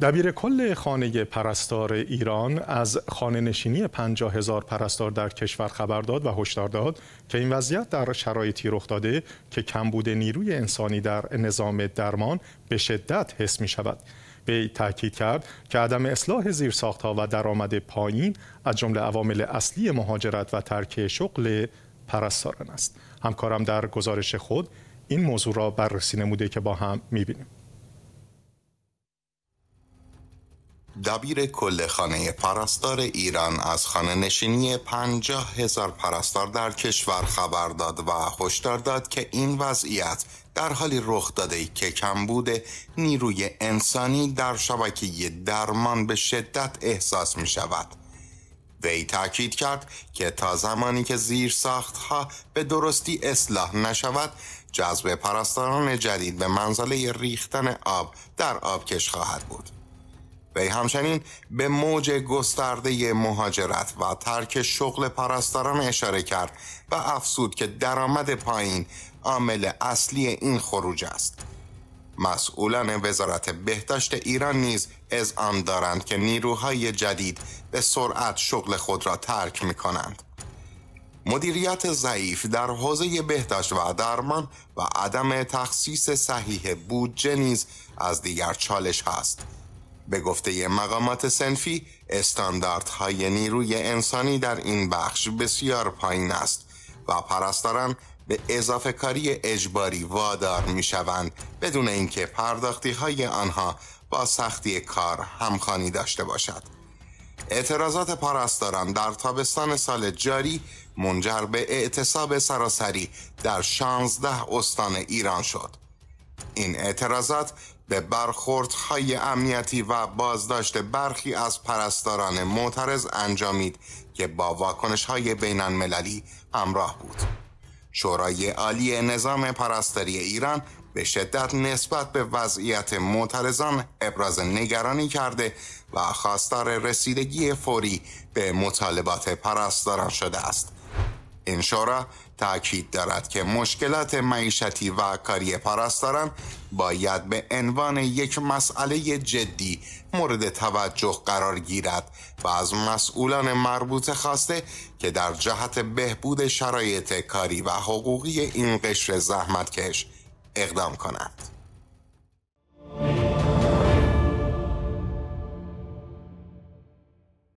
دبیر کل خانه پرستار ایران از خانه نشینی هزار پرستار در کشور خبر داد و هشدار داد که این وضعیت در شرایطی رخ داده که کمبود نیروی انسانی در نظام درمان به شدت حس می شود. وی تاکید کرد که عدم اصلاح زیرساختها و درآمد پایین از جمله عوامل اصلی مهاجرت و ترک شغل پرستاران است. همکارم در گزارش خود این موضوع را بررسی نموده که با هم می‌بینیم. دبیر کل خانه پرستار ایران از خانه نشینی پنجاه هزار پرستار در کشور خبر داد و هشدار داد که این وضعیت در حالی رخ داده که بوده نیروی انسانی در شبکه درمان به شدت احساس می شود. وی تاکید کرد که تا زمانی که زیر ساختها به درستی اصلاح نشود جذب پرستاران جدید به منزله ریختن آب در آبکش خواهد بود. وی همچنین به موج گسترده مهاجرت و ترک شغل پرستاران اشاره کرد و افسود که درآمد پایین عامل اصلی این خروج است مسئولان وزارت بهداشت ایران نیز از آن دارند که نیروهای جدید به سرعت شغل خود را ترک می کنند. مدیریت ضعیف در حوزه بهداشت و درمان و عدم تخصیص صحیح بودجه نیز از دیگر چالش هست. به گفته مقامات سنفی استانداردهای نیروی انسانی در این بخش بسیار پایین است و پرستاران به اضافه کاری اجباری وادار می شوند بدون اینکه پرداختی های آنها با سختی کار همخانی داشته باشد. اعتراضات پرستاران در تابستان سال جاری منجر به اعتصاب سراسری در 16 استان ایران شد. این اعتراضات به های امنیتی و بازداشت برخی از پرستاران معترض انجامید که با های بین المللی همراه بود. شورای عالی نظام پرستاری ایران به شدت نسبت به وضعیت معترضان ابراز نگرانی کرده و خواستار رسیدگی فوری به مطالبات پرستاران شده است. شورا تاکید دارد که مشکلات معیشتی و کاری پرستاران باید به عنوان یک مسئله جدی مورد توجه قرار گیرد و از مسئولان مربوط خواسته که در جهت بهبود شرایط کاری و حقوقی این قشر زحمتکش اقدام کنند.